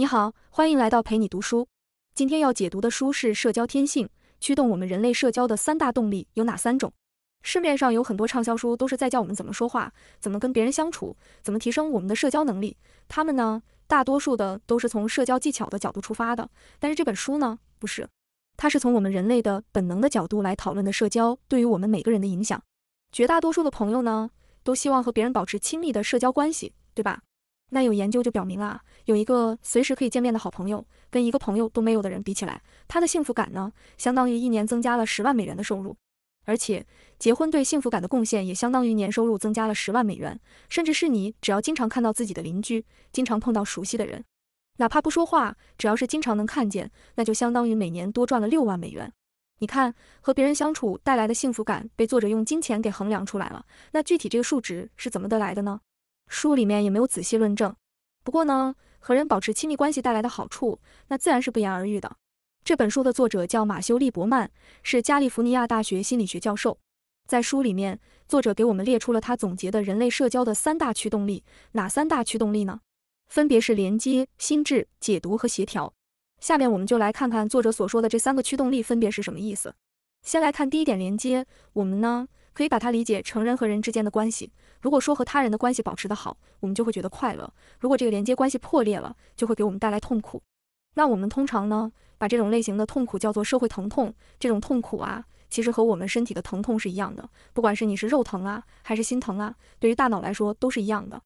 你好，欢迎来到陪你读书。今天要解读的书是《社交天性》，驱动我们人类社交的三大动力有哪三种？市面上有很多畅销书都是在教我们怎么说话，怎么跟别人相处，怎么提升我们的社交能力。他们呢，大多数的都是从社交技巧的角度出发的。但是这本书呢，不是，它是从我们人类的本能的角度来讨论的社交对于我们每个人的影响。绝大多数的朋友呢，都希望和别人保持亲密的社交关系，对吧？那有研究就表明啊，有一个随时可以见面的好朋友，跟一个朋友都没有的人比起来，他的幸福感呢，相当于一年增加了十万美元的收入。而且，结婚对幸福感的贡献也相当于年收入增加了十万美元。甚至是你只要经常看到自己的邻居，经常碰到熟悉的人，哪怕不说话，只要是经常能看见，那就相当于每年多赚了六万美元。你看，和别人相处带来的幸福感被作者用金钱给衡量出来了。那具体这个数值是怎么得来的呢？书里面也没有仔细论证，不过呢，和人保持亲密关系带来的好处，那自然是不言而喻的。这本书的作者叫马修利伯曼，是加利福尼亚大学心理学教授。在书里面，作者给我们列出了他总结的人类社交的三大驱动力。哪三大驱动力呢？分别是连接、心智解读和协调。下面我们就来看看作者所说的这三个驱动力分别是什么意思。先来看第一点，连接。我们呢？可以把它理解成人和人之间的关系。如果说和他人的关系保持得好，我们就会觉得快乐；如果这个连接关系破裂了，就会给我们带来痛苦。那我们通常呢，把这种类型的痛苦叫做社会疼痛。这种痛苦啊，其实和我们身体的疼痛是一样的。不管是你是肉疼啊，还是心疼啊，对于大脑来说都是一样的。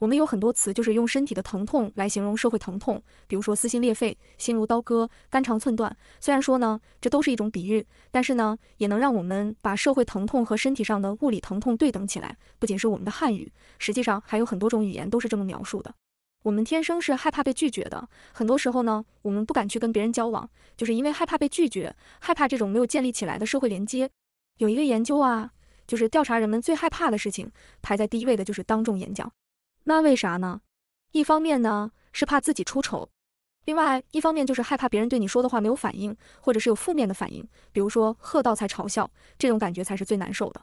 我们有很多词，就是用身体的疼痛来形容社会疼痛，比如说撕心裂肺、心如刀割、肝肠寸断。虽然说呢，这都是一种比喻，但是呢，也能让我们把社会疼痛和身体上的物理疼痛对等起来。不仅是我们的汉语，实际上还有很多种语言都是这么描述的。我们天生是害怕被拒绝的，很多时候呢，我们不敢去跟别人交往，就是因为害怕被拒绝，害怕这种没有建立起来的社会连接。有一个研究啊，就是调查人们最害怕的事情，排在第一位的就是当众演讲。那为啥呢？一方面呢是怕自己出丑，另外一方面就是害怕别人对你说的话没有反应，或者是有负面的反应，比如说喝倒才嘲笑，这种感觉才是最难受的。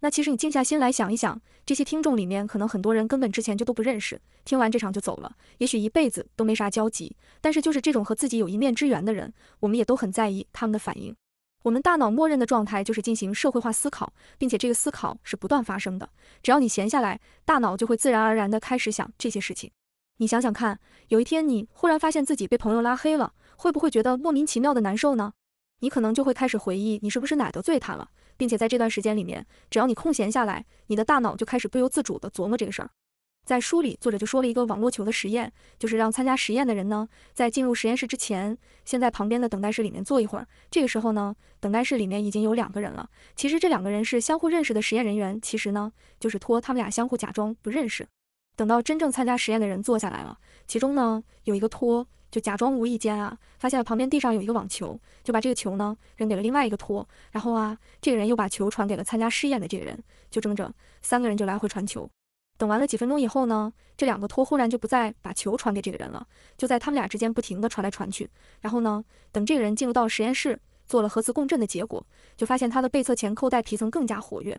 那其实你静下心来想一想，这些听众里面可能很多人根本之前就都不认识，听完这场就走了，也许一辈子都没啥交集。但是就是这种和自己有一面之缘的人，我们也都很在意他们的反应。我们大脑默认的状态就是进行社会化思考，并且这个思考是不断发生的。只要你闲下来，大脑就会自然而然的开始想这些事情。你想想看，有一天你忽然发现自己被朋友拉黑了，会不会觉得莫名其妙的难受呢？你可能就会开始回忆你是不是哪得罪他了，并且在这段时间里面，只要你空闲下来，你的大脑就开始不由自主地琢磨这个事儿。在书里，作者就说了一个网络球的实验，就是让参加实验的人呢，在进入实验室之前，先在旁边的等待室里面坐一会儿。这个时候呢，等待室里面已经有两个人了。其实这两个人是相互认识的实验人员。其实呢，就是托他们俩相互假装不认识。等到真正参加实验的人坐下来了，其中呢有一个托就假装无意间啊，发现了旁边地上有一个网球，就把这个球呢扔给了另外一个托，然后啊，这个人又把球传给了参加试验的这个人，就这么着，三个人就来回传球。等完了几分钟以后呢，这两个托忽然就不再把球传给这个人了，就在他们俩之间不停地传来传去。然后呢，等这个人进入到实验室，做了核磁共振的结果，就发现他的背侧前扣带皮层更加活跃，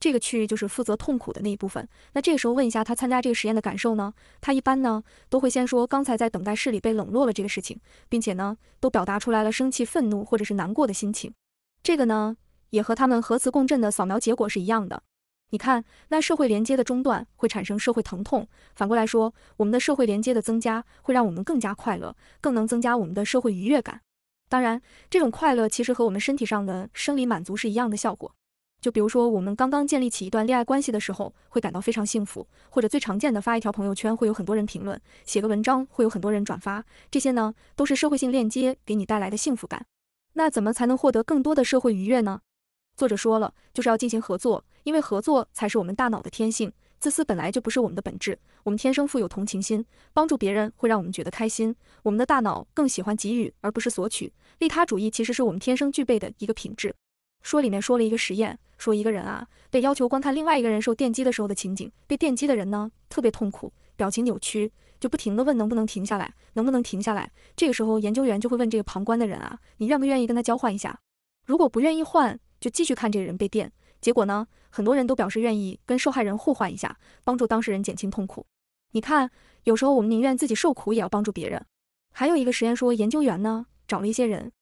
这个区域就是负责痛苦的那一部分。那这个时候问一下他参加这个实验的感受呢？他一般呢都会先说刚才在等待室里被冷落了这个事情，并且呢都表达出来了生气、愤怒或者是难过的心情。这个呢也和他们核磁共振的扫描结果是一样的。你看，那社会连接的中断会产生社会疼痛。反过来说，我们的社会连接的增加会让我们更加快乐，更能增加我们的社会愉悦感。当然，这种快乐其实和我们身体上的生理满足是一样的效果。就比如说，我们刚刚建立起一段恋爱关系的时候，会感到非常幸福；或者最常见的发一条朋友圈，会有很多人评论；写个文章，会有很多人转发。这些呢，都是社会性链接给你带来的幸福感。那怎么才能获得更多的社会愉悦呢？作者说了，就是要进行合作，因为合作才是我们大脑的天性。自私本来就不是我们的本质，我们天生富有同情心，帮助别人会让我们觉得开心。我们的大脑更喜欢给予而不是索取，利他主义其实是我们天生具备的一个品质。说里面说了一个实验，说一个人啊被要求观看另外一个人受电击的时候的情景，被电击的人呢特别痛苦，表情扭曲，就不停地问能不能停下来，能不能停下来。这个时候研究员就会问这个旁观的人啊，你愿不愿意跟他交换一下？如果不愿意换。就继续看这个人被电，结果呢，很多人都表示愿意跟受害人互换一下，帮助当事人减轻痛苦。你看，有时候我们宁愿自己受苦也要帮助别人。还有一个实验说，研究员呢找了一些人，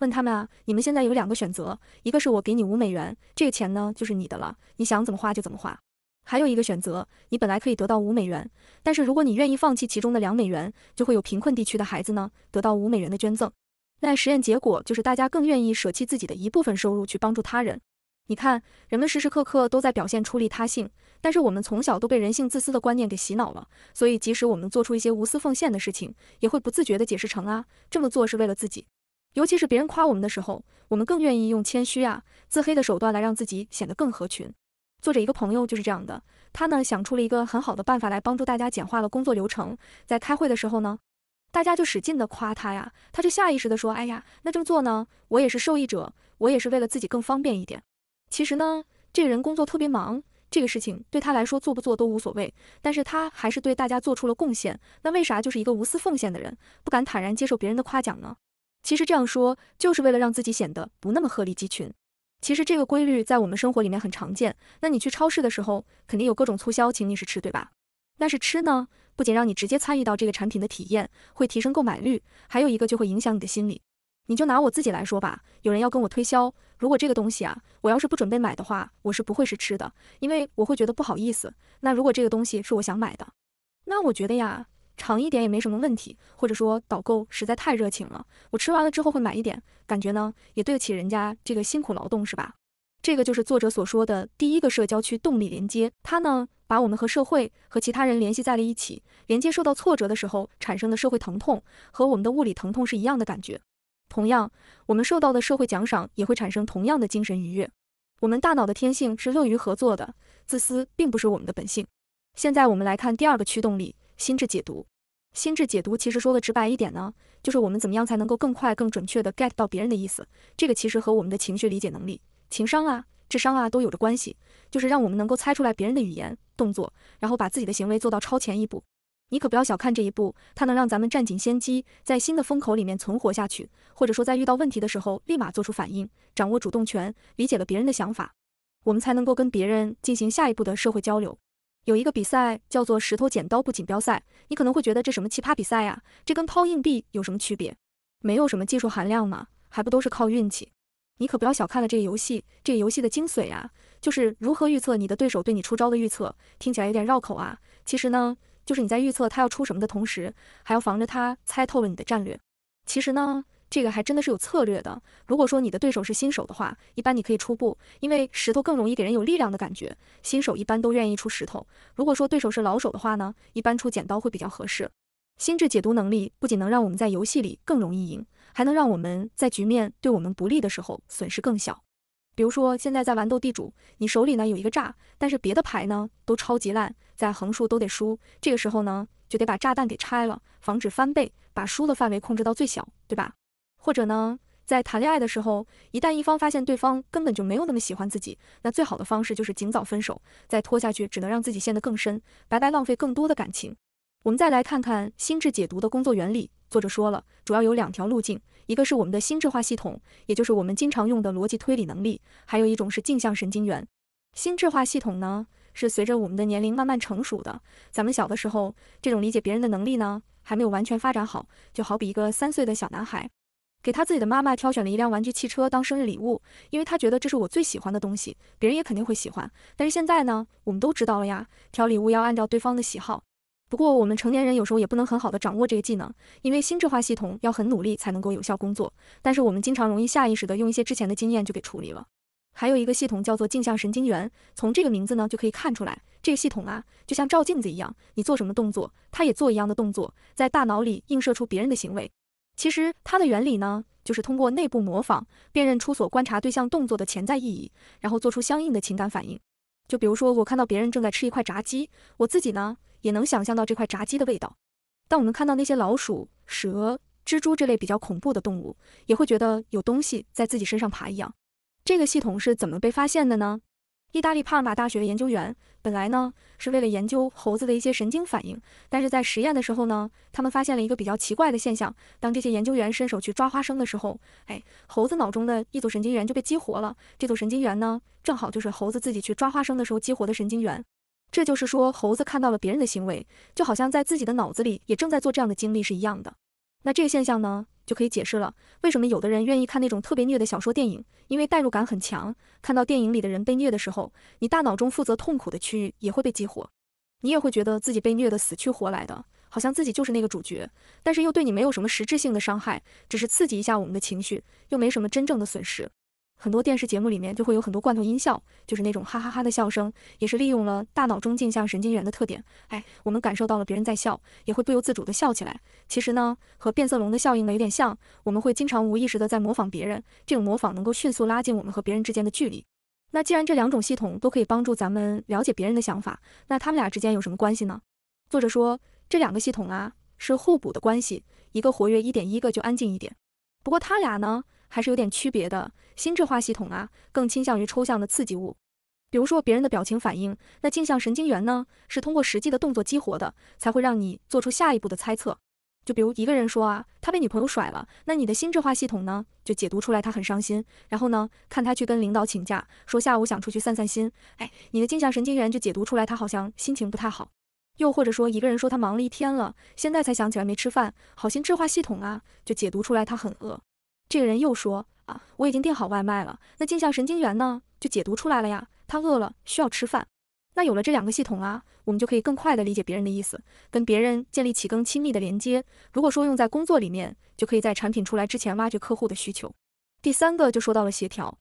问他们啊，你们现在有两个选择，一个是我给你五美元，这个钱呢就是你的了，你想怎么花就怎么花；还有一个选择，你本来可以得到五美元，但是如果你愿意放弃其中的两美元，就会有贫困地区的孩子呢得到五美元的捐赠。那实验结果就是大家更愿意舍弃自己的一部分收入去帮助他人。你看，人们时时刻刻都在表现出利他性，但是我们从小都被人性自私的观念给洗脑了，所以即使我们做出一些无私奉献的事情，也会不自觉地解释成啊这么做是为了自己。尤其是别人夸我们的时候，我们更愿意用谦虚啊、自黑的手段来让自己显得更合群。作者一个朋友就是这样的，他呢想出了一个很好的办法来帮助大家简化了工作流程，在开会的时候呢。大家就使劲的夸他呀，他就下意识的说，哎呀，那这么做呢，我也是受益者，我也是为了自己更方便一点。其实呢，这个人工作特别忙，这个事情对他来说做不做都无所谓，但是他还是对大家做出了贡献，那为啥就是一个无私奉献的人，不敢坦然接受别人的夸奖呢？其实这样说就是为了让自己显得不那么鹤立鸡群。其实这个规律在我们生活里面很常见，那你去超市的时候，肯定有各种促销，请你试吃，对吧？那是吃呢，不仅让你直接参与到这个产品的体验，会提升购买率，还有一个就会影响你的心理。你就拿我自己来说吧，有人要跟我推销，如果这个东西啊，我要是不准备买的话，我是不会是吃的，因为我会觉得不好意思。那如果这个东西是我想买的，那我觉得呀，尝一点也没什么问题。或者说导购实在太热情了，我吃完了之后会买一点，感觉呢也对得起人家这个辛苦劳动，是吧？这个就是作者所说的第一个社交区动力连接，它呢把我们和社会和其他人联系在了一起。连接受到挫折的时候产生的社会疼痛和我们的物理疼痛是一样的感觉。同样，我们受到的社会奖赏也会产生同样的精神愉悦。我们大脑的天性是乐于合作的，自私并不是我们的本性。现在我们来看第二个驱动力：心智解读。心智解读其实说的直白一点呢，就是我们怎么样才能够更快更准确的 get 到别人的意思。这个其实和我们的情绪理解能力。情商啊，智商啊，都有着关系，就是让我们能够猜出来别人的语言、动作，然后把自己的行为做到超前一步。你可不要小看这一步，它能让咱们占尽先机，在新的风口里面存活下去，或者说在遇到问题的时候立马做出反应，掌握主动权，理解了别人的想法，我们才能够跟别人进行下一步的社会交流。有一个比赛叫做石头剪刀布锦标赛，你可能会觉得这什么奇葩比赛呀？这跟抛硬币有什么区别？没有什么技术含量嘛？还不都是靠运气？你可不要小看了这个游戏，这个游戏的精髓啊，就是如何预测你的对手对你出招的预测。听起来有点绕口啊，其实呢，就是你在预测他要出什么的同时，还要防着他猜透了你的战略。其实呢，这个还真的是有策略的。如果说你的对手是新手的话，一般你可以出布，因为石头更容易给人有力量的感觉，新手一般都愿意出石头。如果说对手是老手的话呢，一般出剪刀会比较合适。心智解读能力不仅能让我们在游戏里更容易赢，还能让我们在局面对我们不利的时候损失更小。比如说现在在玩斗地主，你手里呢有一个炸，但是别的牌呢都超级烂，在横竖都得输。这个时候呢就得把炸弹给拆了，防止翻倍，把输的范围控制到最小，对吧？或者呢在谈恋爱的时候，一旦一方发现对方根本就没有那么喜欢自己，那最好的方式就是尽早分手，再拖下去只能让自己陷得更深，白白浪费更多的感情。我们再来看看心智解读的工作原理。作者说了，主要有两条路径，一个是我们的心智化系统，也就是我们经常用的逻辑推理能力；还有一种是镜像神经元。心智化系统呢，是随着我们的年龄慢慢成熟的。咱们小的时候，这种理解别人的能力呢，还没有完全发展好，就好比一个三岁的小男孩，给他自己的妈妈挑选了一辆玩具汽车当生日礼物，因为他觉得这是我最喜欢的东西，别人也肯定会喜欢。但是现在呢，我们都知道了呀，挑礼物要按照对方的喜好。不过我们成年人有时候也不能很好的掌握这个技能，因为心智化系统要很努力才能够有效工作。但是我们经常容易下意识的用一些之前的经验就给处理了。还有一个系统叫做镜像神经元，从这个名字呢就可以看出来，这个系统啊就像照镜子一样，你做什么动作，它也做一样的动作，在大脑里映射出别人的行为。其实它的原理呢，就是通过内部模仿，辨认出所观察对象动作的潜在意义，然后做出相应的情感反应。就比如说我看到别人正在吃一块炸鸡，我自己呢。也能想象到这块炸鸡的味道。当我们看到那些老鼠、蛇、蜘蛛这类比较恐怖的动物，也会觉得有东西在自己身上爬一样。这个系统是怎么被发现的呢？意大利帕尔马大学的研究员本来呢是为了研究猴子的一些神经反应，但是在实验的时候呢，他们发现了一个比较奇怪的现象。当这些研究员伸手去抓花生的时候，哎，猴子脑中的一组神经元就被激活了。这组神经元呢，正好就是猴子自己去抓花生的时候激活的神经元。这就是说，猴子看到了别人的行为，就好像在自己的脑子里也正在做这样的经历是一样的。那这个现象呢，就可以解释了，为什么有的人愿意看那种特别虐的小说、电影，因为代入感很强。看到电影里的人被虐的时候，你大脑中负责痛苦的区域也会被激活，你也会觉得自己被虐的死去活来的，好像自己就是那个主角。但是又对你没有什么实质性的伤害，只是刺激一下我们的情绪，又没什么真正的损失。很多电视节目里面就会有很多罐头音效，就是那种哈哈哈的笑声，也是利用了大脑中镜像神经元的特点。哎，我们感受到了别人在笑，也会不由自主的笑起来。其实呢，和变色龙的效应呢有点像，我们会经常无意识的在模仿别人，这种模仿能够迅速拉近我们和别人之间的距离。那既然这两种系统都可以帮助咱们了解别人的想法，那他们俩之间有什么关系呢？作者说，这两个系统啊是互补的关系，一个活跃一点，一个就安静一点。不过他俩呢？还是有点区别的，心智化系统啊，更倾向于抽象的刺激物，比如说别人的表情反应。那镜像神经元呢，是通过实际的动作激活的，才会让你做出下一步的猜测。就比如一个人说啊，他被女朋友甩了，那你的心智化系统呢，就解读出来他很伤心。然后呢，看他去跟领导请假，说下午想出去散散心，哎，你的镜像神经元就解读出来他好像心情不太好。又或者说一个人说他忙了一天了，现在才想起来没吃饭，好心智化系统啊，就解读出来他很饿。这个人又说啊，我已经订好外卖了。那镜像神经元呢，就解读出来了呀。他饿了，需要吃饭。那有了这两个系统啊，我们就可以更快地理解别人的意思，跟别人建立起更亲密的连接。如果说用在工作里面，就可以在产品出来之前挖掘客户的需求。第三个就说到了协调，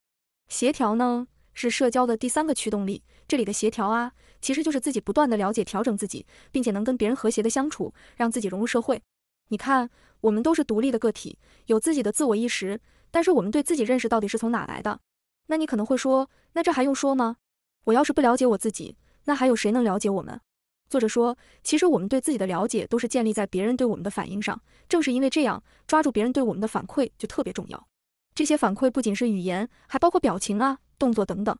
协调呢是社交的第三个驱动力。这里的协调啊，其实就是自己不断地了解、调整自己，并且能跟别人和谐的相处，让自己融入社会。你看，我们都是独立的个体，有自己的自我意识，但是我们对自己认识到底是从哪来的？那你可能会说，那这还用说吗？我要是不了解我自己，那还有谁能了解我们？作者说，其实我们对自己的了解都是建立在别人对我们的反应上，正是因为这样，抓住别人对我们的反馈就特别重要。这些反馈不仅是语言，还包括表情啊、动作等等。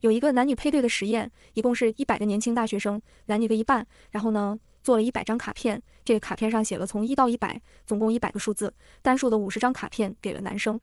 有一个男女配对的实验，一共是一百个年轻大学生，男女各一半，然后呢？做了一百张卡片，这个卡片上写了从一到一百，总共一百个数字，单数的五十张卡片给了男生，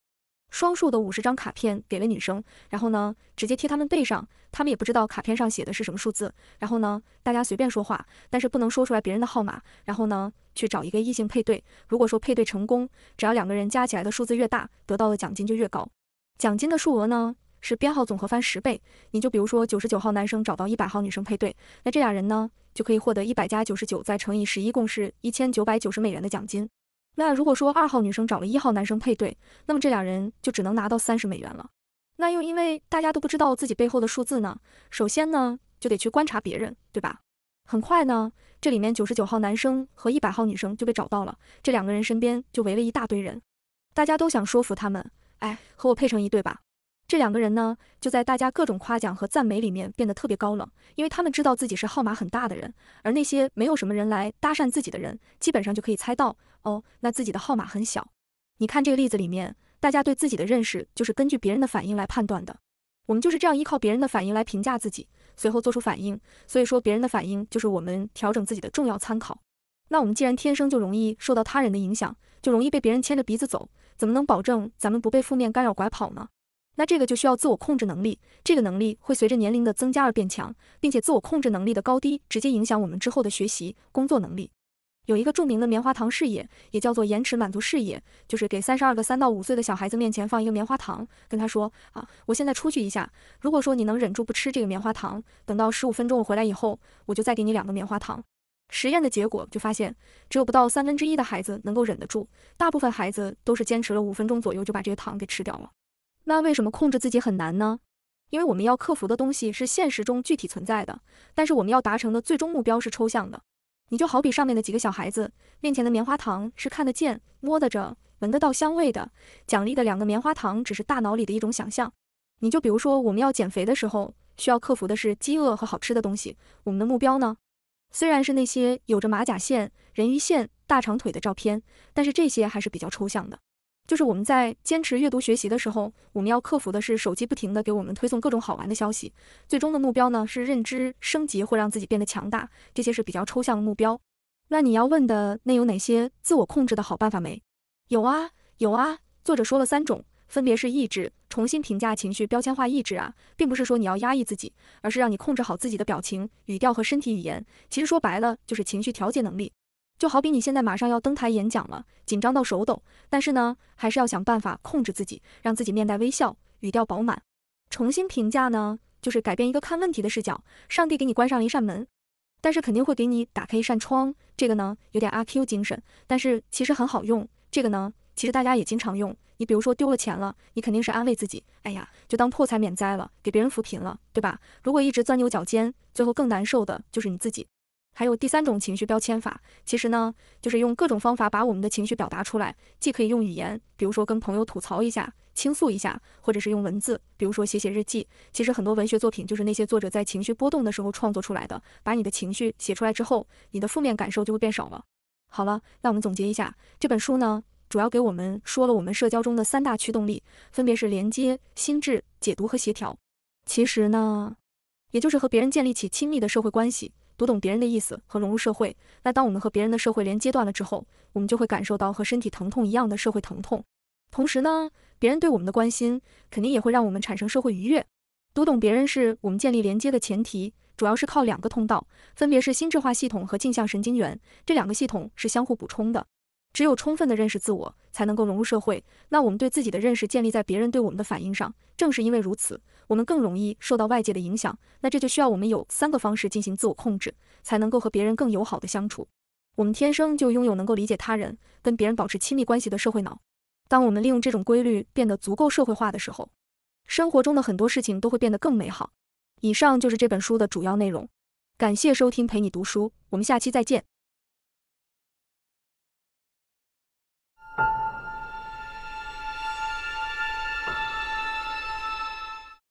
双数的五十张卡片给了女生，然后呢，直接贴他们背上，他们也不知道卡片上写的是什么数字，然后呢，大家随便说话，但是不能说出来别人的号码，然后呢，去找一个异性配对，如果说配对成功，只要两个人加起来的数字越大，得到的奖金就越高，奖金的数额呢？是编号总和翻十倍，你就比如说九十九号男生找到一百号女生配对，那这俩人呢就可以获得一百加九十九再乘以十一，共是一千九百九十美元的奖金。那如果说二号女生找了一号男生配对，那么这俩人就只能拿到三十美元了。那又因为大家都不知道自己背后的数字呢，首先呢就得去观察别人，对吧？很快呢，这里面九十九号男生和一百号女生就被找到了，这两个人身边就围了一大堆人，大家都想说服他们，哎，和我配成一对吧。这两个人呢，就在大家各种夸奖和赞美里面变得特别高冷，因为他们知道自己是号码很大的人，而那些没有什么人来搭讪自己的人，基本上就可以猜到，哦，那自己的号码很小。你看这个例子里面，大家对自己的认识就是根据别人的反应来判断的，我们就是这样依靠别人的反应来评价自己，随后做出反应。所以说，别人的反应就是我们调整自己的重要参考。那我们既然天生就容易受到他人的影响，就容易被别人牵着鼻子走，怎么能保证咱们不被负面干扰拐跑呢？那这个就需要自我控制能力，这个能力会随着年龄的增加而变强，并且自我控制能力的高低直接影响我们之后的学习、工作能力。有一个著名的棉花糖事业，也叫做延迟满足事业，就是给三十二个三到五岁的小孩子面前放一个棉花糖，跟他说啊，我现在出去一下，如果说你能忍住不吃这个棉花糖，等到十五分钟我回来以后，我就再给你两个棉花糖。实验的结果就发现，只有不到三分之一的孩子能够忍得住，大部分孩子都是坚持了五分钟左右就把这个糖给吃掉了。那为什么控制自己很难呢？因为我们要克服的东西是现实中具体存在的，但是我们要达成的最终目标是抽象的。你就好比上面的几个小孩子，面前的棉花糖是看得见、摸得着、闻得到香味的，奖励的两个棉花糖只是大脑里的一种想象。你就比如说，我们要减肥的时候，需要克服的是饥饿和好吃的东西，我们的目标呢，虽然是那些有着马甲线、人鱼线、大长腿的照片，但是这些还是比较抽象的。就是我们在坚持阅读学习的时候，我们要克服的是手机不停地给我们推送各种好玩的消息。最终的目标呢，是认知升级或让自己变得强大，这些是比较抽象的目标。那你要问的，那有哪些自我控制的好办法？没有啊，有啊。作者说了三种，分别是意志、重新评价情绪、标签化意志啊，并不是说你要压抑自己，而是让你控制好自己的表情、语调和身体语言。其实说白了，就是情绪调节能力。就好比你现在马上要登台演讲了，紧张到手抖，但是呢，还是要想办法控制自己，让自己面带微笑，语调饱满。重新评价呢，就是改变一个看问题的视角。上帝给你关上了一扇门，但是肯定会给你打开一扇窗。这个呢，有点阿 Q 精神，但是其实很好用。这个呢，其实大家也经常用。你比如说丢了钱了，你肯定是安慰自己，哎呀，就当破财免灾了，给别人扶贫了，对吧？如果一直钻牛角尖，最后更难受的就是你自己。还有第三种情绪标签法，其实呢，就是用各种方法把我们的情绪表达出来，既可以用语言，比如说跟朋友吐槽一下、倾诉一下，或者是用文字，比如说写写日记。其实很多文学作品就是那些作者在情绪波动的时候创作出来的。把你的情绪写出来之后，你的负面感受就会变少了。好了，那我们总结一下，这本书呢，主要给我们说了我们社交中的三大驱动力，分别是连接、心智解读和协调。其实呢，也就是和别人建立起亲密的社会关系。读懂别人的意思和融入社会，那当我们和别人的社会连接断了之后，我们就会感受到和身体疼痛一样的社会疼痛。同时呢，别人对我们的关心肯定也会让我们产生社会愉悦。读懂别人是我们建立连接的前提，主要是靠两个通道，分别是心智化系统和镜像神经元，这两个系统是相互补充的。只有充分的认识自我。才能够融入社会。那我们对自己的认识建立在别人对我们的反应上，正是因为如此，我们更容易受到外界的影响。那这就需要我们有三个方式进行自我控制，才能够和别人更友好的相处。我们天生就拥有能够理解他人、跟别人保持亲密关系的社会脑。当我们利用这种规律变得足够社会化的时候，生活中的很多事情都会变得更美好。以上就是这本书的主要内容。感谢收听陪你读书，我们下期再见。